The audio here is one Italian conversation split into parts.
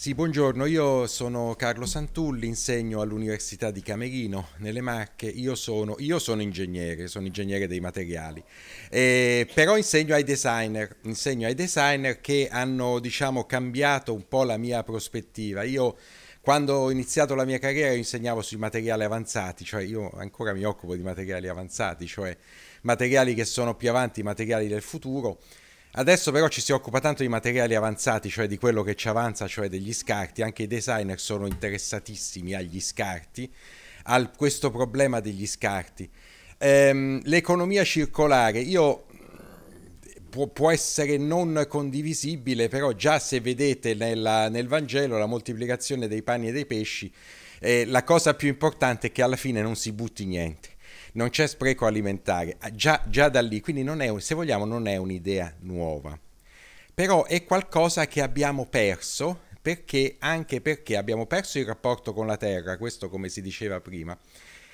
Sì, buongiorno, io sono Carlo Santulli, insegno all'Università di Camerino, nelle Marche, io sono, io sono ingegnere, sono ingegnere dei materiali, eh, però insegno ai designer, insegno ai designer che hanno diciamo, cambiato un po' la mia prospettiva. Io quando ho iniziato la mia carriera insegnavo sui materiali avanzati, cioè io ancora mi occupo di materiali avanzati, cioè materiali che sono più avanti, materiali del futuro Adesso però ci si occupa tanto di materiali avanzati, cioè di quello che ci avanza, cioè degli scarti, anche i designer sono interessatissimi agli scarti, a questo problema degli scarti. Ehm, l'economia circolare, io può, essere non condivisibile, però già se vedete nella, nel Vangelo la moltiplicazione dei panni e dei pesci, eh, la cosa più importante è che alla fine non si butti niente non c'è spreco alimentare, ah, già, già da lì, quindi non è, se vogliamo non è un'idea nuova, però è qualcosa che abbiamo perso perché, anche perché abbiamo perso il rapporto con la terra, questo come si diceva prima,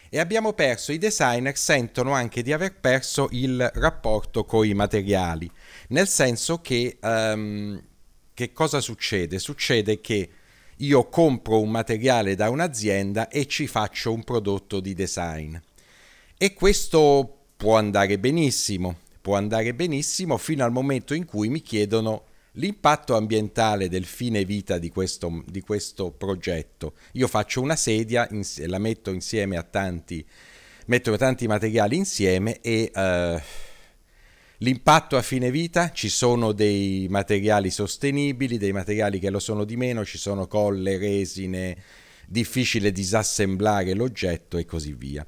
e abbiamo perso, i designer sentono anche di aver perso il rapporto con i materiali, nel senso che um, che cosa succede? Succede che io compro un materiale da un'azienda e ci faccio un prodotto di design. E questo può andare benissimo, può andare benissimo fino al momento in cui mi chiedono l'impatto ambientale del fine vita di questo, di questo progetto. Io faccio una sedia, ins- la metto insieme a tanti, metto tanti materiali insieme e... Uh, L'impatto a fine vita, ci sono dei materiali sostenibili, dei materiali che lo sono di meno, ci sono colle, resine, difficile disassemblare l'oggetto e così via.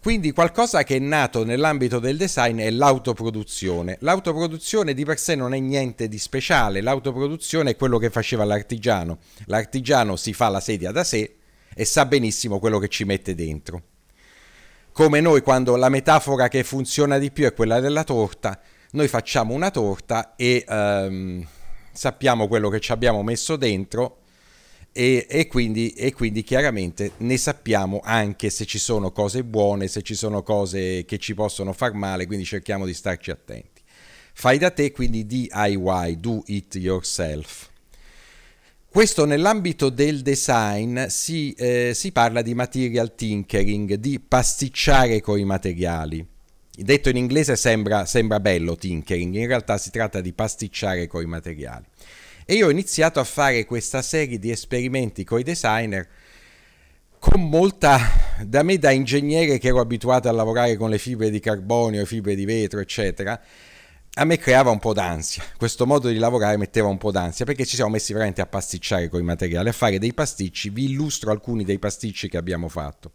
Quindi qualcosa che è nato nell'ambito del design è l'autoproduzione. L'autoproduzione di per sé non è niente di speciale, l'autoproduzione è quello che faceva l'artigiano. L'artigiano si fa la sedia da sé e sa benissimo quello che ci mette dentro. Come noi quando la metafora che funziona di più è quella della torta, noi facciamo una torta e ehm, sappiamo quello che ci abbiamo messo dentro e, e, quindi, e, quindi, chiaramente ne sappiamo anche se ci sono cose buone, se ci sono cose che ci possono far male, quindi cerchiamo di starci attenti. Fai da te, quindi DIY, do it yourself. Questo nell'ambito del design si, eh, si parla di material tinkering, di pasticciare con i materiali. Detto in inglese sembra, sembra bello tinkering, in realtà si tratta di pasticciare con i materiali. E io ho iniziato a fare questa serie di esperimenti con i designer con molta, da me da ingegnere che ero abituato a lavorare con le fibre di carbonio, fibre di vetro, eccetera, a me creava un po' d'ansia. Questo modo di lavorare metteva un po' d'ansia perché ci siamo messi veramente a pasticciare con i materiali, a fare dei pasticci. Vi illustro alcuni dei pasticci che abbiamo fatto.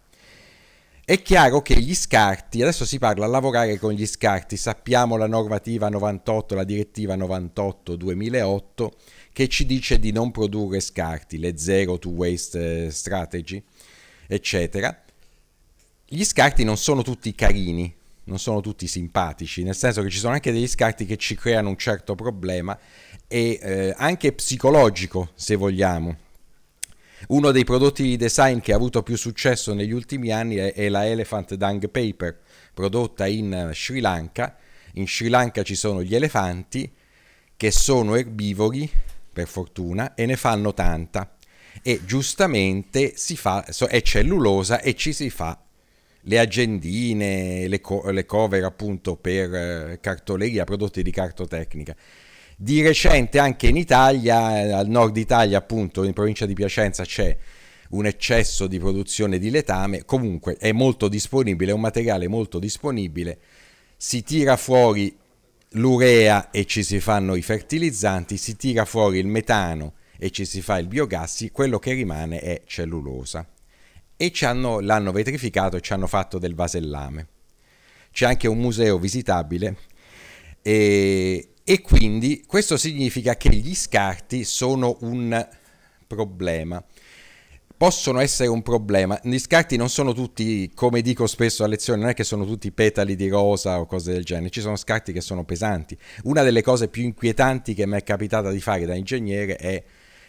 È chiaro che gli scarti, adesso si parla a lavorare con gli scarti, sappiamo la normativa 98, la direttiva 98 2008 che ci dice di non produrre scarti, le zero to waste eh, strategy, eccetera. Gli scarti non sono tutti carini, non sono tutti simpatici, nel senso che ci sono anche degli scarti che ci creano un certo problema e eh, anche psicologico, se vogliamo. Uno dei prodotti di design che ha avuto più successo negli ultimi anni è, è la Elephant Dung Paper, prodotta in Sri Lanka. In Sri Lanka ci sono gli elefanti che sono erbivori per fortuna, e ne fanno tanta. E giustamente si fa, è cellulosa e ci si fa le agendine, le, co- le cover appunto per eh, cartoleria, prodotti di cartotecnica. Di recente anche in Italia, eh, al nord Italia appunto, in provincia di Piacenza c'è un eccesso di produzione di letame, comunque è molto disponibile, è un materiale molto disponibile, si tira fuori l'urea e ci si fanno i fertilizzanti, si tira fuori il metano e ci si fa il biogas, quello che rimane è cellulosa. E l'hanno vetrificato e ci hanno fatto del vasellame. C'è anche un museo visitabile e, e quindi questo significa che gli scarti sono un problema possono essere un problema. Gli scarti non sono tutti, come dico spesso a lezione, non è che sono tutti petali di rosa o cose del genere, ci sono scarti che sono pesanti. Una delle cose più inquietanti che mi è capitata di fare da ingegnere è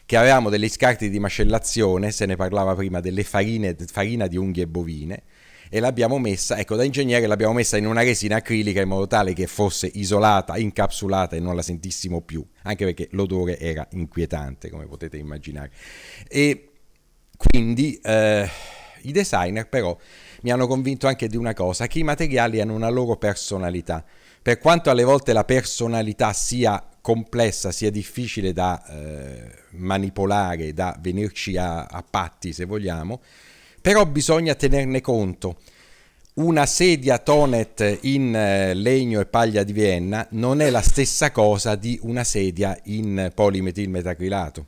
che avevamo degli scarti di macellazione, se ne parlava prima, delle farine, farina di unghie bovine, e l'abbiamo messa, ecco da ingegnere l'abbiamo messa in una resina acrilica in modo tale che fosse isolata, incapsulata e non la sentissimo più, anche perché l'odore era inquietante come potete immaginare. E quindi eh, i designer però mi hanno convinto anche di una cosa, che i materiali hanno una loro personalità. Per quanto alle volte la personalità sia complessa, sia difficile da eh, manipolare, da venirci a, a patti se vogliamo, però bisogna tenerne conto. Una sedia Tonet in eh, legno e paglia di Vienna non è la stessa cosa di una sedia in polimetil metacrilato.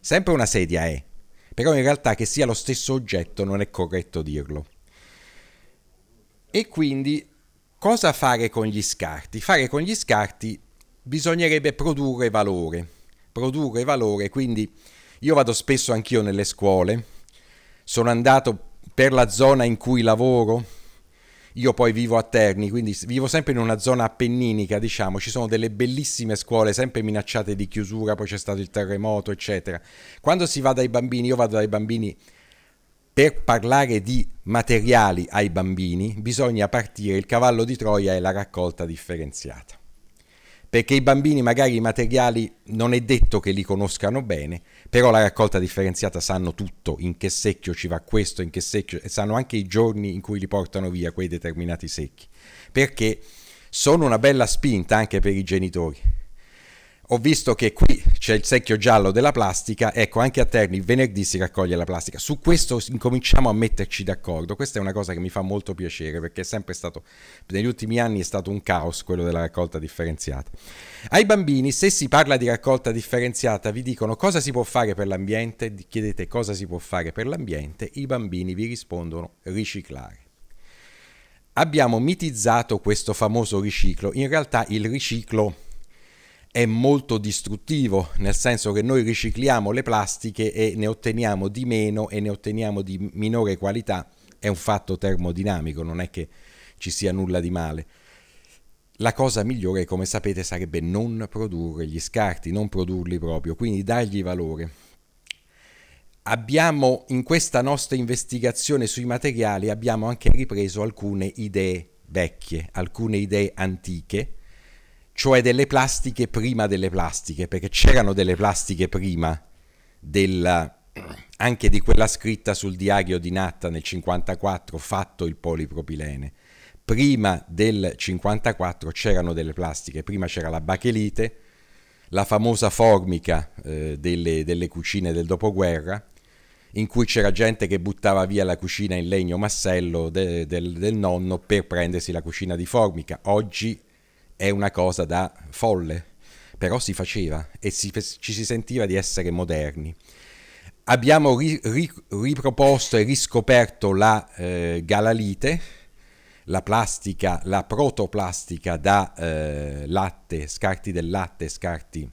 Sempre una sedia è, però in realtà che sia lo stesso oggetto non è corretto dirlo. E quindi cosa fare con gli scarti? Fare con gli scarti bisognerebbe produrre valore. Produrre valore, quindi io vado spesso anch'io nelle scuole, sono andato per la zona in cui lavoro, io poi vivo a Terni, quindi vivo sempre in una zona appenninica, diciamo, ci sono delle bellissime scuole sempre minacciate di chiusura, poi c'è stato il terremoto, eccetera. Quando si va dai bambini, io vado dai bambini per parlare di materiali ai bambini, bisogna partire, il cavallo di Troia è la raccolta differenziata. Perché i bambini magari i materiali non è detto che li conoscano bene, però la raccolta differenziata sanno tutto, in che secchio ci va questo, in che secchio, e sanno anche i giorni in cui li portano via quei determinati secchi, perché sono una bella spinta anche per i genitori ho visto che qui c'è il secchio giallo della plastica, ecco anche a Terni venerdì si raccoglie la plastica, su questo incominciamo a metterci d'accordo, questa è una cosa che mi fa molto piacere perché è sempre stato, negli ultimi anni è stato un caos quello della raccolta differenziata. Ai bambini se si parla di raccolta differenziata vi dicono cosa si può fare per l'ambiente, chiedete cosa si può fare per l'ambiente, i bambini vi rispondono riciclare abbiamo mitizzato questo famoso riciclo. In realtà il riciclo è molto distruttivo, nel senso che noi ricicliamo le plastiche e ne otteniamo di meno e ne otteniamo di minore qualità, è un fatto termodinamico, non è che ci sia nulla di male. La cosa migliore, come sapete, sarebbe non produrre gli scarti, non produrli proprio, quindi dargli valore. Abbiamo in questa nostra investigazione sui materiali abbiamo anche ripreso alcune idee vecchie, alcune idee antiche, cioè delle plastiche prima delle plastiche, perché c'erano delle plastiche prima della, anche di quella scritta sul diario di Natta nel 54 fatto il polipropilene. Prima del 54 c'erano delle plastiche, prima c'era la bachelite, la famosa formica eh, delle, delle cucine del dopoguerra, in cui c'era gente che buttava via la cucina in legno massello de, del, del nonno per prendersi la cucina di formica. Oggi è una cosa da folle, però si faceva e si, ci si sentiva di essere moderni. Abbiamo ri, ri, riproposto e riscoperto la eh, galalite, la plastica, la protoplastica da eh, latte, scarti del latte, scarti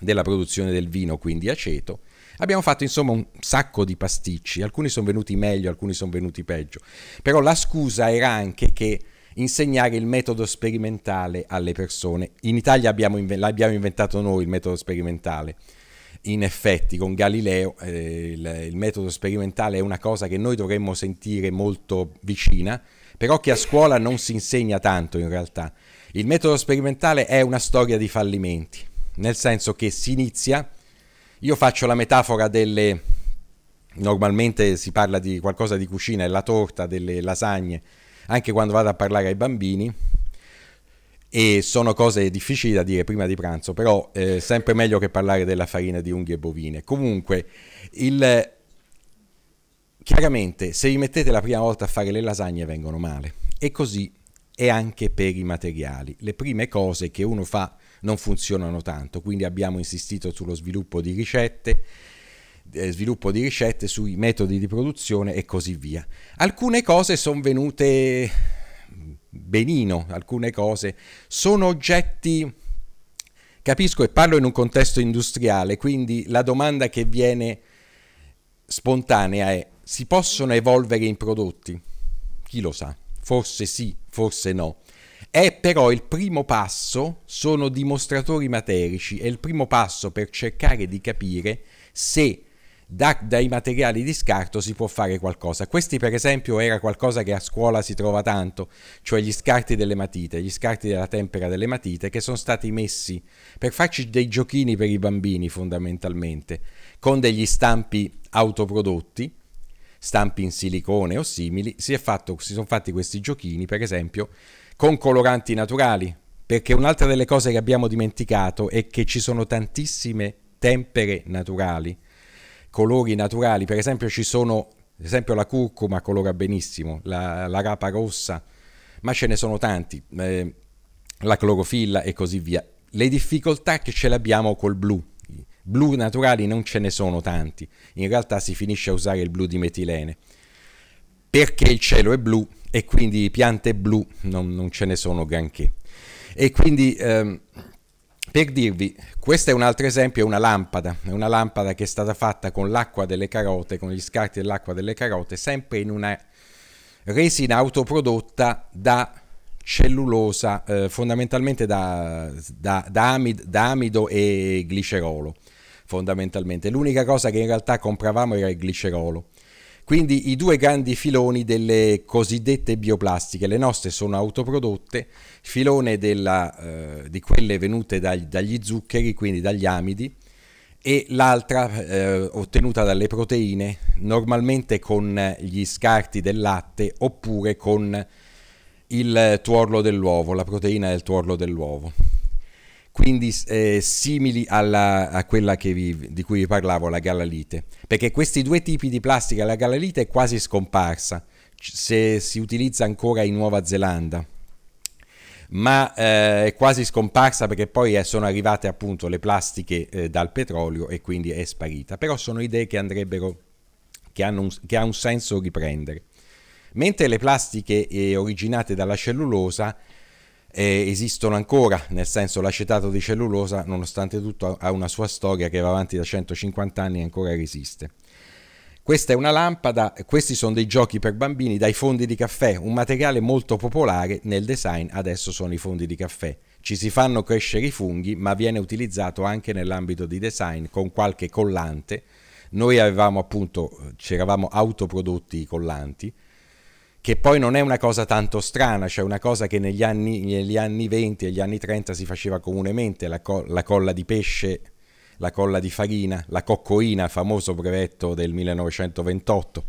della produzione del vino, quindi aceto. Abbiamo fatto insomma un sacco di pasticci, alcuni sono venuti meglio, alcuni sono venuti peggio, però la scusa era anche che insegnare il metodo sperimentale alle persone. In Italia abbiamo l'abbiamo inventato noi il metodo sperimentale. In effetti, con Galileo eh, il, il metodo sperimentale è una cosa che noi dovremmo sentire molto vicina, però che a scuola non si insegna tanto in realtà. Il metodo sperimentale è una storia di fallimenti, nel senso che si inizia, io faccio la metafora delle, normalmente si parla di qualcosa di cucina, è la torta, delle lasagne, anche quando vado a parlare ai bambini e sono cose difficili da dire prima di pranzo, però eh, sempre meglio che parlare della farina di unghie bovine. Comunque, il, chiaramente se vi mettete la prima volta a fare le lasagne vengono male e così è anche per i materiali. Le prime cose che uno fa non funzionano tanto, quindi abbiamo insistito sullo sviluppo di ricette eh, sviluppo di ricette, sui metodi di produzione e così via. Alcune cose sono venute benino, alcune cose sono oggetti, capisco e parlo in un contesto industriale, quindi la domanda che viene spontanea è si possono evolvere in prodotti? Chi lo sa? Forse sì, forse no. È però il primo passo, sono dimostratori materici, è il primo passo per cercare di capire se da, dai materiali di scarto si può fare qualcosa. Questi per esempio era qualcosa che a scuola si trova tanto, cioè gli scarti delle matite, gli scarti della tempera delle matite che sono stati messi per farci dei giochini per i bambini fondamentalmente, con degli stampi autoprodotti, stampi in silicone o simili, si, fatto, si sono fatti questi giochini per esempio con coloranti naturali, perché un'altra delle cose che abbiamo dimenticato è che ci sono tantissime tempere naturali colori naturali, per esempio ci sono, ad esempio la curcuma colora benissimo, la, la rapa rossa, ma ce ne sono tanti, eh, la clorofilla e così via. Le difficoltà che ce l'abbiamo col blu, blu naturali non ce ne sono tanti, in realtà si finisce a usare il blu di metilene, perché il cielo è blu e quindi piante blu non, non ce ne sono granché. E quindi... Ehm, per dirvi, questo è un altro esempio, è una lampada, è una lampada che è stata fatta con l'acqua delle carote, con gli scarti dell'acqua delle carote, sempre in una resina autoprodotta da cellulosa, eh, fondamentalmente da, da, da, amid, da, amido e glicerolo, fondamentalmente. L'unica cosa che in realtà compravamo era il glicerolo. Quindi i due grandi filoni delle cosiddette bioplastiche, le nostre sono autoprodotte, filone della, eh, di quelle venute dagli, dagli zuccheri, quindi dagli amidi, e l'altra eh, ottenuta dalle proteine, normalmente con gli scarti del latte oppure con il tuorlo dell'uovo, la proteina del tuorlo dell'uovo quindi eh, simili alla, a quella vi, di cui vi parlavo, la galalite, perché questi due tipi di plastica, la galalite è quasi scomparsa, se si utilizza ancora in Nuova Zelanda, ma eh, è quasi scomparsa perché poi eh, sono arrivate appunto le plastiche eh, dal petrolio e quindi è sparita, però sono idee che andrebbero, che, un, che ha un senso riprendere. Mentre le plastiche eh, originate dalla cellulosa eh, esistono ancora, nel senso l'acetato di cellulosa nonostante tutto ha una sua storia che va avanti da 150 anni e ancora resiste. Questa è una lampada, questi sono dei giochi per bambini dai fondi di caffè, un materiale molto popolare nel design, adesso sono i fondi di caffè. Ci si fanno crescere i funghi, ma viene utilizzato anche nell'ambito di design con qualche collante. Noi avevamo appunto, ci eravamo autoprodotti i collanti, che poi non è una cosa tanto strana, cioè una cosa che negli anni, negli anni 20 e gli anni 30 si faceva comunemente, la, co- la colla di pesce, la colla di farina, la coccoina, famoso brevetto del 1928.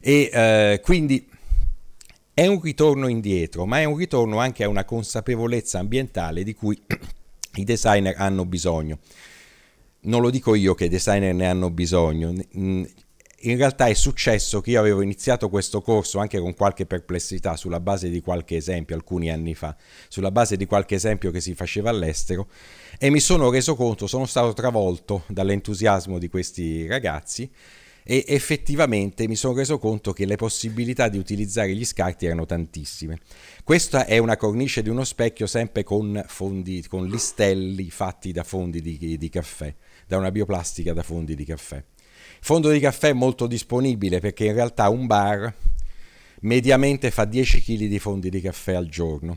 E eh, quindi è un ritorno indietro, ma è un ritorno anche a una consapevolezza ambientale di cui i designer hanno bisogno. Non lo dico io che i designer ne hanno bisogno, in realtà è successo che io avevo iniziato questo corso anche con qualche perplessità sulla base di qualche esempio alcuni anni fa, sulla base di qualche esempio che si faceva all'estero e mi sono reso conto, sono stato travolto dall'entusiasmo di questi ragazzi e effettivamente mi sono reso conto che le possibilità di utilizzare gli scarti erano tantissime. Questa è una cornice di uno specchio sempre con, fondi, con listelli fatti da fondi di, di caffè, da una bioplastica da fondi di caffè. Fondo di caffè molto disponibile perché in realtà un bar mediamente fa 10 kg di fondi di caffè al giorno.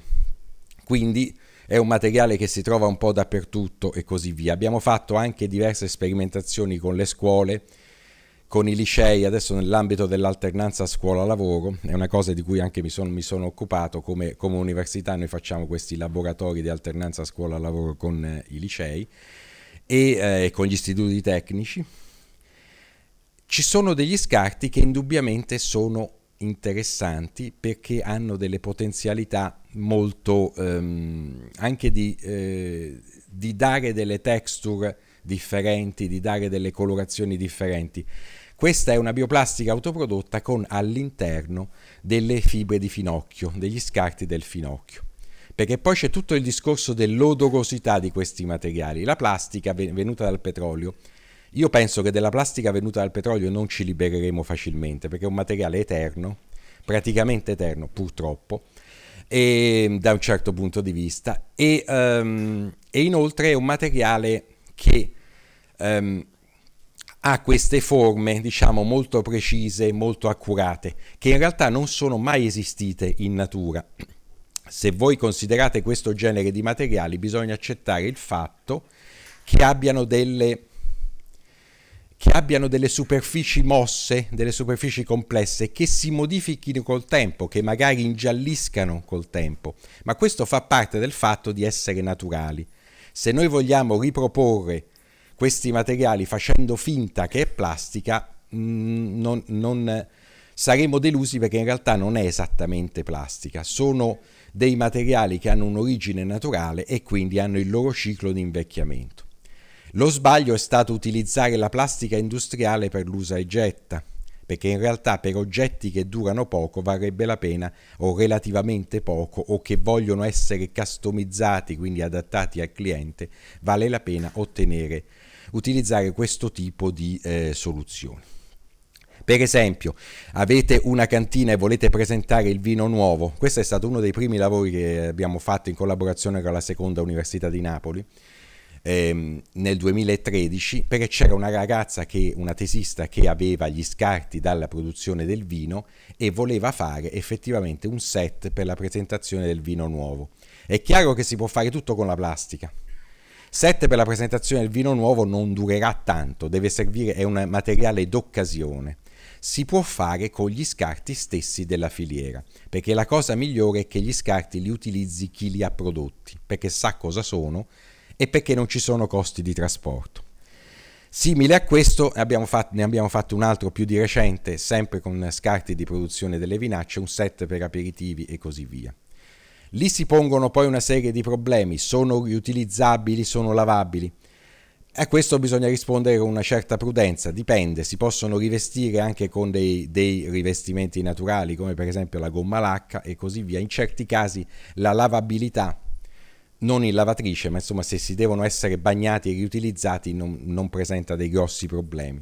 Quindi è un materiale che si trova un po' dappertutto e così via. Abbiamo fatto anche diverse sperimentazioni con le scuole, con i licei, adesso nell'ambito dell'alternanza scuola-lavoro, è una cosa di cui anche mi, son, mi sono occupato, come, come, università noi facciamo questi laboratori di alternanza scuola-lavoro con eh, i licei e eh, con gli istituti tecnici ci sono degli scarti che indubbiamente sono interessanti perché hanno delle potenzialità molto ehm, anche di, eh, di dare delle texture differenti, di dare delle colorazioni differenti. Questa è una bioplastica autoprodotta con all'interno delle fibre di finocchio, degli scarti del finocchio. Perché poi c'è tutto il discorso dell'odorosità di questi materiali. La plastica venuta dal petrolio io penso che della plastica venuta dal petrolio non ci libereremo facilmente perché è un materiale eterno, praticamente eterno purtroppo, e, mm, da un certo punto di vista, e, um, e inoltre è un materiale che um, ha queste forme, diciamo, molto precise, molto accurate, che in realtà non sono mai esistite in natura. Se voi considerate questo genere di materiali, bisogna accettare il fatto che abbiano delle che abbiano delle superfici mosse, delle superfici complesse, che si modifichino col tempo, che magari ingialliscano col tempo, ma questo fa parte del fatto di essere naturali. Se noi vogliamo riproporre questi materiali facendo finta che è plastica, mm, non, non saremo delusi perché in realtà non è esattamente plastica, sono dei materiali che hanno un'origine naturale e quindi hanno il loro ciclo di invecchiamento. Lo sbaglio è stato utilizzare la plastica industriale per l'usa e getta, perché in realtà per oggetti che durano poco varrebbe la pena o relativamente poco o che vogliono essere customizzati, quindi adattati al cliente, vale la pena ottenere, utilizzare questo tipo di eh, soluzioni. Per esempio, avete una cantina e volete presentare il vino nuovo. Questo è stato uno dei primi lavori che abbiamo fatto in collaborazione con la Seconda Università di Napoli ehm, nel 2013 perché c'era una ragazza, che, una tesista che aveva gli scarti dalla produzione del vino e voleva fare effettivamente un set per la presentazione del vino nuovo. È chiaro che si può fare tutto con la plastica. Set per la presentazione del vino nuovo non durerà tanto, deve servire, è un materiale d'occasione si può fare con gli scarti stessi della filiera, perché la cosa migliore è che gli scarti li utilizzi chi li ha prodotti, perché sa cosa sono, e perché non ci sono costi di trasporto. Simile a questo abbiamo fatto, ne abbiamo fatto un altro più di recente, sempre con scarti di produzione delle vinacce, un set per aperitivi e così via. Lì si pongono poi una serie di problemi, sono riutilizzabili, sono lavabili. A questo bisogna rispondere con una certa prudenza, dipende, si possono rivestire anche con dei, dei, rivestimenti naturali come per esempio la gomma lacca e così via. In certi casi la lavabilità non in lavatrice, ma insomma se si devono essere bagnati e riutilizzati non, non presenta dei grossi problemi.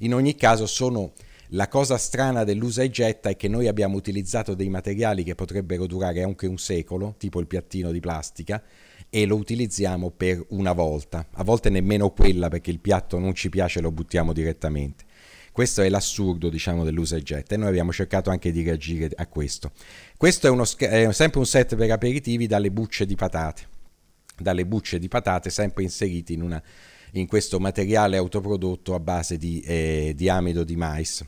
In ogni caso sono la cosa strana dell'usa e getta è che noi abbiamo utilizzato dei materiali che potrebbero durare anche un secolo, tipo il piattino di plastica, e lo utilizziamo per una volta. A volte nemmeno quella perché il piatto non ci piace e lo buttiamo direttamente. Questo è l'assurdo, diciamo, dell'usa e getta e noi abbiamo cercato anche di reagire a questo. Questo è, uno, è sempre un set per aperitivi dalle bucce di patate dalle bucce di patate sempre inseriti in, una, in questo materiale autoprodotto a base di, eh, di amido di mais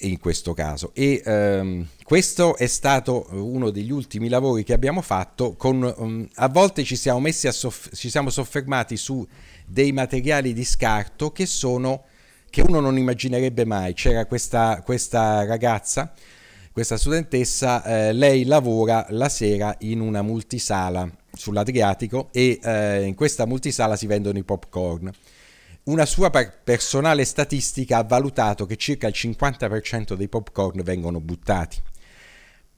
in questo caso e ehm, questo è stato uno degli ultimi lavori che abbiamo fatto con um, a volte ci siamo messi a soff- ci siamo soffermati su dei materiali di scarto che sono che uno non immaginerebbe mai c'era questa, questa ragazza questa studentessa, eh, lei lavora la sera in una multisala sull'Adriatico e eh, in questa multisala si vendono i popcorn. Una sua per personale statistica ha valutato che circa il 50% dei popcorn vengono buttati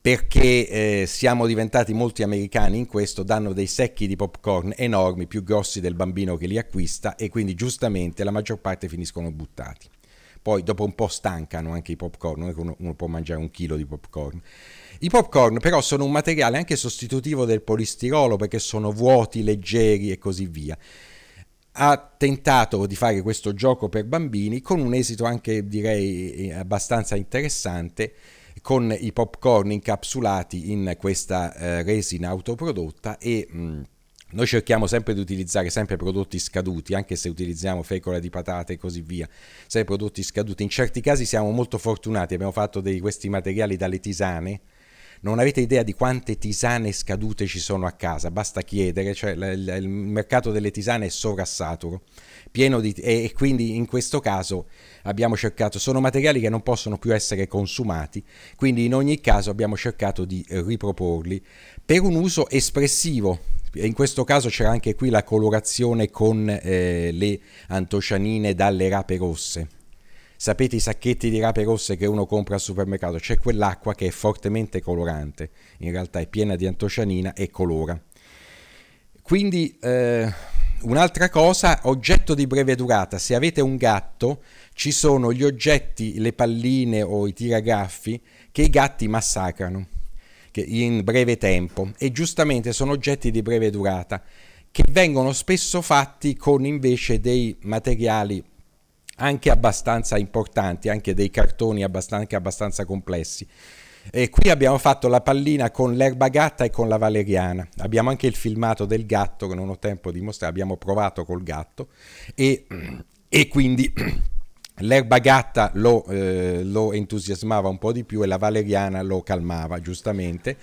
perché eh, siamo diventati molti americani in questo, danno dei secchi di popcorn enormi, più grossi del bambino che li acquista e quindi giustamente la maggior parte finiscono buttati. Poi dopo un po' stancano anche i popcorn, non è che uno, uno può mangiare un chilo di popcorn. I popcorn però sono un materiale anche sostitutivo del polistirolo perché sono vuoti, leggeri e così via ha tentato di fare questo gioco per bambini con un esito anche direi eh, abbastanza interessante con i popcorn incapsulati in questa eh, resina autoprodotta e mh, mm, noi cerchiamo sempre di utilizzare sempre prodotti scaduti, anche se utilizziamo fecola di patate e così via, sempre prodotti scaduti. In certi casi siamo molto fortunati, abbiamo fatto dei, questi materiali dalle tisane. Non avete idea di quante tisane scadute ci sono a casa, basta chiedere, cioè, il, il mercato delle tisane è sovrassaturo, pieno di, e, e quindi in questo caso abbiamo cercato, sono materiali che non possono più essere consumati, quindi in ogni caso abbiamo cercato di riproporli per un uso espressivo, e in questo caso c'era anche qui la colorazione con eh, le antocianine dalle rape rosse. Sapete i sacchetti di rape rosse che uno compra al supermercato? C'è quell'acqua che è fortemente colorante, in realtà è piena di antocianina e colora. Quindi eh, un'altra cosa, oggetto di breve durata, se avete un gatto ci sono gli oggetti, le palline o i tiragaffi che i gatti massacrano in breve tempo e giustamente sono oggetti di breve durata che vengono spesso fatti con invece dei materiali anche abbastanza importanti, anche dei cartoni abbastanza, abbastanza complessi. E qui abbiamo fatto la pallina con l'erba gatta e con la valeriana. Abbiamo anche il filmato del gatto che non ho tempo di mostrare, abbiamo provato col gatto e, e quindi L'erba gatta lo, eh, lo, entusiasmava un po' di più e la valeriana lo calmava, giustamente.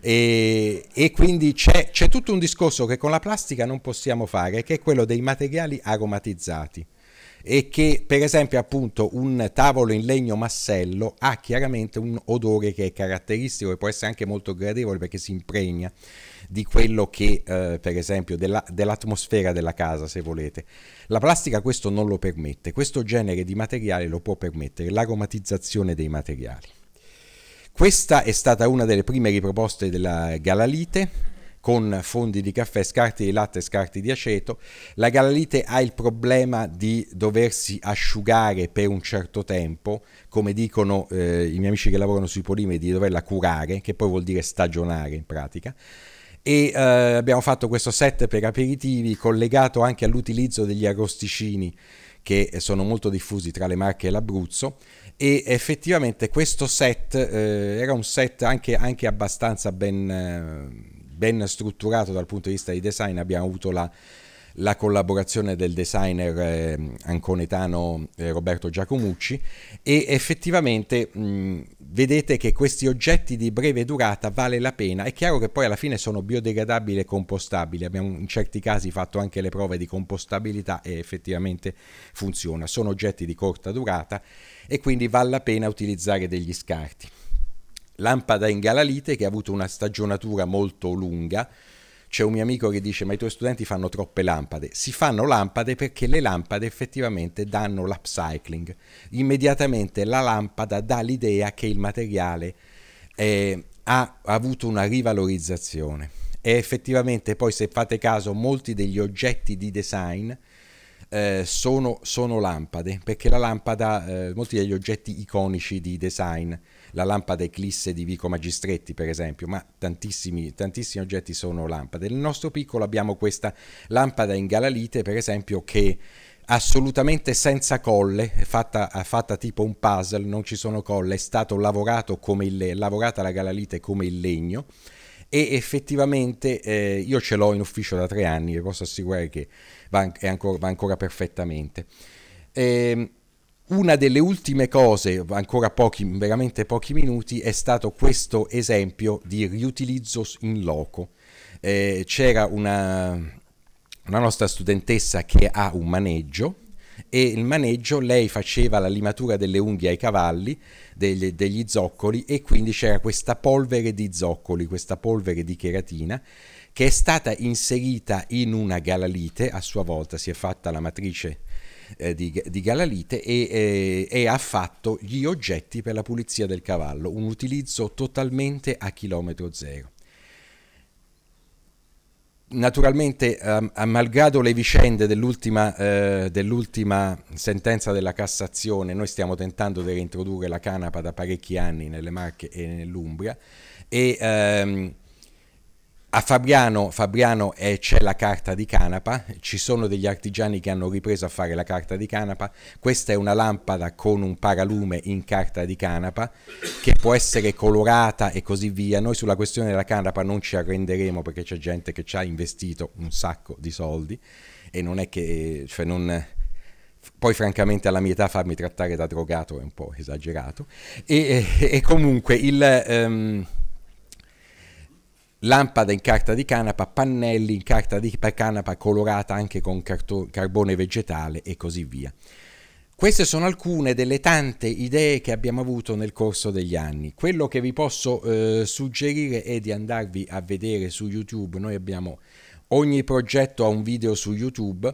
E, e quindi c'è, c'è tutto un discorso che con la plastica non possiamo fare, che è quello dei materiali aromatizzati e che per esempio appunto un tavolo in legno massello ha chiaramente un odore che è caratteristico e può essere anche molto gradevole perché si impregna di quello che eh, per esempio della, dell'atmosfera della casa se volete. La plastica questo non lo permette, questo genere di materiale lo può permettere, l'aromatizzazione dei materiali. Questa è stata una delle prime riproposte della Galalite con fondi di caffè, scarti di latte e scarti di aceto. La galalite ha il problema di doversi asciugare per un certo tempo, come dicono eh, i miei amici che lavorano sui polimeri, di doverla curare, che poi vuol dire stagionare in pratica e eh, abbiamo fatto questo set per aperitivi collegato anche all'utilizzo degli arrosticini che sono molto diffusi tra le Marche e l'Abruzzo e effettivamente questo set eh, era un set anche, anche abbastanza ben... Eh, ben strutturato dal punto di vista di design, abbiamo avuto la, la collaborazione del designer eh, anconetano eh, Roberto Giacomucci e effettivamente mh, vedete che questi oggetti di breve durata vale la pena. È chiaro che poi alla fine sono biodegradabili e compostabili, abbiamo in certi casi fatto anche le prove di compostabilità e effettivamente funziona. Sono oggetti di corta durata e quindi vale la pena utilizzare degli scarti lampada in galalite che ha avuto una stagionatura molto lunga. C'è un mio amico che dice ma i tuoi studenti fanno troppe lampade. Si fanno lampade perché le lampade effettivamente danno l'upcycling. Immediatamente la lampada dà l'idea che il materiale eh, ha avuto una rivalorizzazione. E effettivamente poi se fate caso molti degli oggetti di design eh, sono, sono, lampade, perché la lampada, eh, molti degli oggetti iconici di design, la lampada Eclisse di Vico Magistretti per esempio, ma tantissimi, tantissimi oggetti sono lampade. Nel nostro piccolo abbiamo questa lampada in galalite per esempio che assolutamente senza colle, fatta, fatta, tipo un puzzle, non ci sono colle, è stato lavorato come il, lavorata la galalite come il legno e effettivamente eh, io ce l'ho in ufficio da tre anni e posso assicurare che va, ancora, va ancora, perfettamente. Eh, una delle ultime cose, ancora pochi, veramente pochi minuti, è stato questo esempio di riutilizzo in loco. Eh, c'era una, una nostra studentessa che ha un maneggio e il maneggio lei faceva la limatura delle unghie ai cavalli, degli, degli zoccoli e quindi c'era questa polvere di zoccoli, questa polvere di cheratina che è stata inserita in una galalite, a sua volta si è fatta la matrice eh, di, di, galalite e, eh, e, ha fatto gli oggetti per la pulizia del cavallo, un utilizzo totalmente a chilometro zero naturalmente, um, ehm, malgrado le vicende dell'ultima, eh, dell'ultima, sentenza della Cassazione, noi stiamo tentando di reintrodurre la canapa da parecchi anni nelle Marche e nell'Umbria. E, ehm, a Fabriano, Fabriano eh, c'è la carta di canapa, ci sono degli artigiani che hanno ripreso a fare la carta di canapa, questa è una lampada con un paralume in carta di canapa che può essere colorata e così via, noi sulla questione della canapa non ci arrenderemo perché c'è gente che ci ha investito un sacco di soldi e non è che... Cioè non, poi francamente alla mia età farmi trattare da drogato è un po' esagerato e, e, e comunque il... Um, lampada in carta di canapa, pannelli in carta di canapa colorata anche con carbone vegetale e così via. Queste sono alcune delle tante idee che abbiamo avuto nel corso degli anni. Quello che vi posso eh, suggerire è di andarvi a vedere su YouTube. Noi abbiamo ogni progetto ha un video su YouTube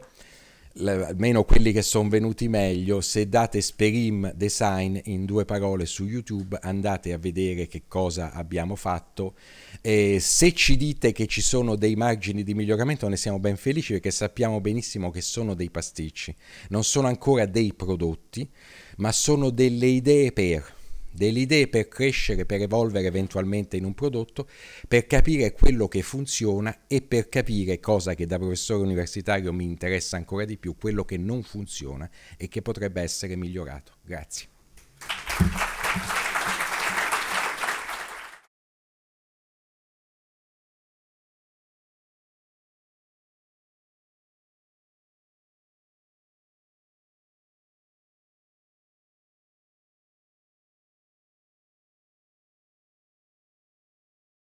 almeno quelli che sono venuti meglio, se date Sperim Design in due parole su YouTube andate a vedere che cosa abbiamo fatto. E se ci dite che ci sono dei margini di miglioramento ne siamo ben felici perché sappiamo benissimo che sono dei pasticci, non sono ancora dei prodotti, ma sono delle idee per delle idee per crescere, per evolvere eventualmente in un prodotto, per capire quello che funziona e per capire, cosa che da professore universitario mi interessa ancora di più, quello che non funziona e che potrebbe essere migliorato. Grazie.